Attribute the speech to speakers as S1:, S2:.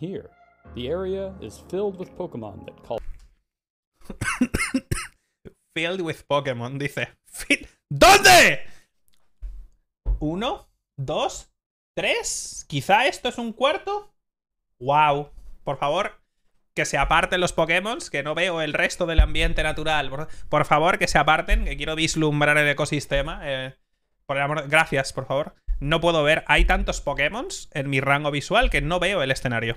S1: here. The area is filled with Pokemon that call.
S2: filled with dice. ¿Dónde? Uno, dos, tres. Quizá esto es un cuarto. ¡Wow! Por favor, que se aparten los Pokémon, que no veo el resto del ambiente natural. Por, favor, que se aparten, que quiero vislumbrar el ecosistema. Eh, gracias, por favor no puedo ver. Hay tantos Pokémon en mi rango visual que no veo el escenario.